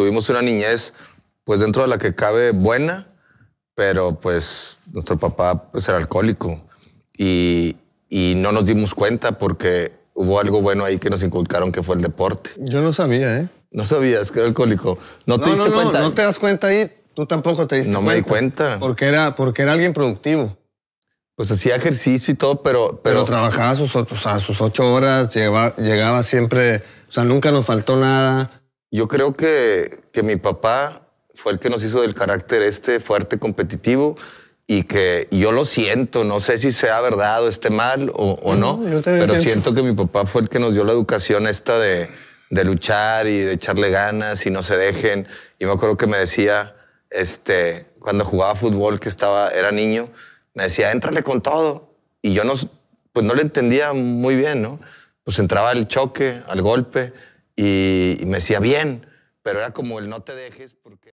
tuvimos una niñez, pues dentro de la que cabe buena, pero pues nuestro papá pues, era alcohólico y, y no nos dimos cuenta porque hubo algo bueno ahí que nos inculcaron que fue el deporte. Yo no sabía, ¿eh? No sabías que era alcohólico. No, te diste no, no, cuenta. No te das cuenta ahí. Tú tampoco te diste no cuenta. No me di cuenta. Porque era, porque era alguien productivo. Pues hacía ejercicio y todo, pero. Pero, trabajaba sus, sus ocho horas, llegaba, llegaba siempre. O sea, nunca nos faltó nada. Yo creo que, mi papá fue el que nos hizo del carácter este fuerte, competitivo y que yo lo siento, no sé si sea verdad o esté mal o, no, pero siento que mi papá fue el que nos dio la educación esta de, luchar y de echarle ganas y no se dejen. Y me acuerdo que me decía, este, cuando jugaba fútbol, que estaba, era niño, me decía, éntrale con todo. Y yo no, pues no le entendía muy bien, ¿no? Pues entraba al choque, al golpe, y, me decía bien, pero era como el no te dejes porque...